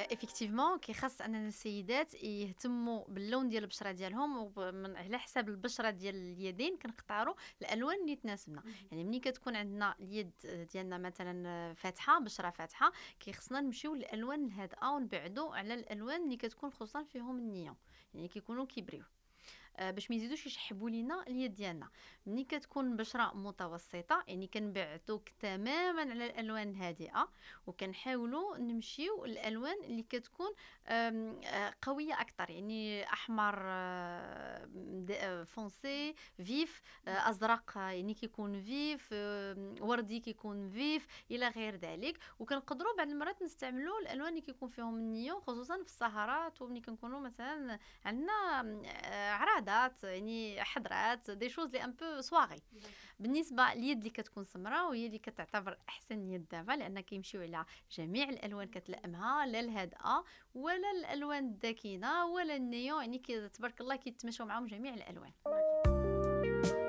ايفيكتيفمون كيخص اننا السيدات يهتموا باللون ديال البشره ديالهم ومن على حساب البشره ديال اليدين كنختاروا الالوان اللي تناسبنا يعني ملي كتكون عندنا اليد ديالنا مثلا فاتحه بشره فاتحه كيخصنا نمشيو للالوان الهادئه ونبعدوا على الالوان اللي كتكون خصوصا فيهم النيون يعني كيكونوا كيبريو آه، باش ما يزيدوش يشحبوا لينا اليد ديالنا ملي كتكون بشره متوسطه يعني كنبعثوك تماما على الالوان الهادئه وكنحاولوا نمشيو الالوان اللي كتكون آه، قويه اكثر يعني احمر آه، فونسي فيف ازرق يعني كيكون فيف وردي كيكون فيف الى غير ذلك وكنقدروا بعض المرات نستعملوا الالوان اللي كيكون فيهم النيون خصوصا في السهرات وملي كنكونوا مثلا عندنا عراس قعدات يعني حضرات دي شوز لي ان بو سواغي بالنسبه اليد اللي كتكون سمراء وهي اللي كتعتبر احسن يد دابا لان كيمشيو على جميع الالوان كتلائمها لا الهادئه ولا الالوان الداكنه ولا النيو يعني تبارك الله كيتمشاو معاهم جميع الالوان